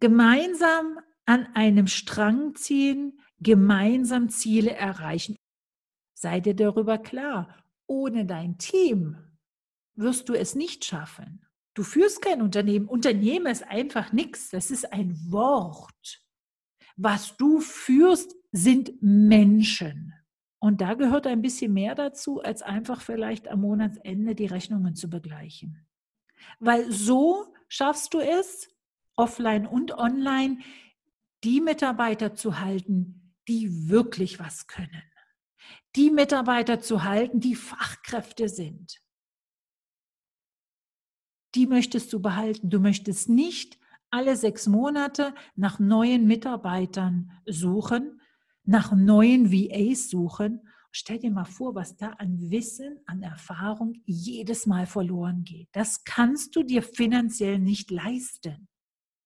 gemeinsam an einem Strang ziehen, gemeinsam Ziele erreichen. Sei dir darüber klar, ohne dein Team wirst du es nicht schaffen. Du führst kein Unternehmen. Unternehmen ist einfach nichts. Das ist ein Wort. Was du führst, sind Menschen. Und da gehört ein bisschen mehr dazu, als einfach vielleicht am Monatsende die Rechnungen zu begleichen. Weil so schaffst du es, offline und online, die Mitarbeiter zu halten, die wirklich was können. Die Mitarbeiter zu halten, die Fachkräfte sind. Die möchtest du behalten. Du möchtest nicht alle sechs Monate nach neuen Mitarbeitern suchen, nach neuen VAs suchen. Stell dir mal vor, was da an Wissen, an Erfahrung jedes Mal verloren geht. Das kannst du dir finanziell nicht leisten.